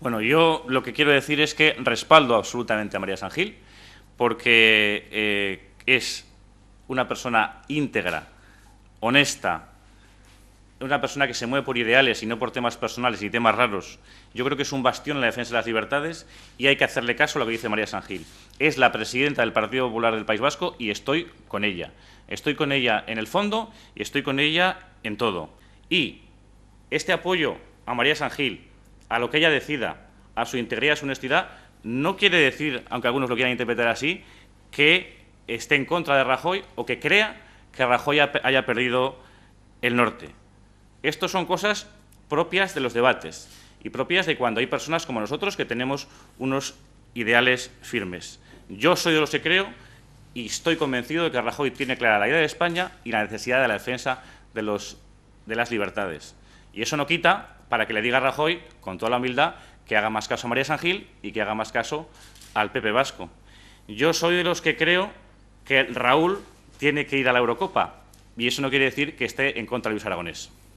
Bueno, yo lo que quiero decir es que respaldo absolutamente a María Gil, porque eh, es una persona íntegra, honesta, una persona que se mueve por ideales y no por temas personales y temas raros. Yo creo que es un bastión en la defensa de las libertades y hay que hacerle caso a lo que dice María Sangil. Es la presidenta del Partido Popular del País Vasco y estoy con ella. Estoy con ella en el fondo y estoy con ella en todo. Y este apoyo a María Sangil a lo que ella decida, a su integridad, a su honestidad, no quiere decir, aunque algunos lo quieran interpretar así, que esté en contra de Rajoy o que crea que Rajoy haya perdido el norte. Estas son cosas propias de los debates y propias de cuando hay personas como nosotros que tenemos unos ideales firmes. Yo soy de los que creo y estoy convencido de que Rajoy tiene clara la idea de España y la necesidad de la defensa de las libertades. Y eso no quita para que le diga a Rajoy, con toda la humildad, que haga más caso a María Sangil y que haga más caso al Pepe Vasco. Yo soy de los que creo que Raúl tiene que ir a la Eurocopa y eso no quiere decir que esté en contra de Luis Aragonés.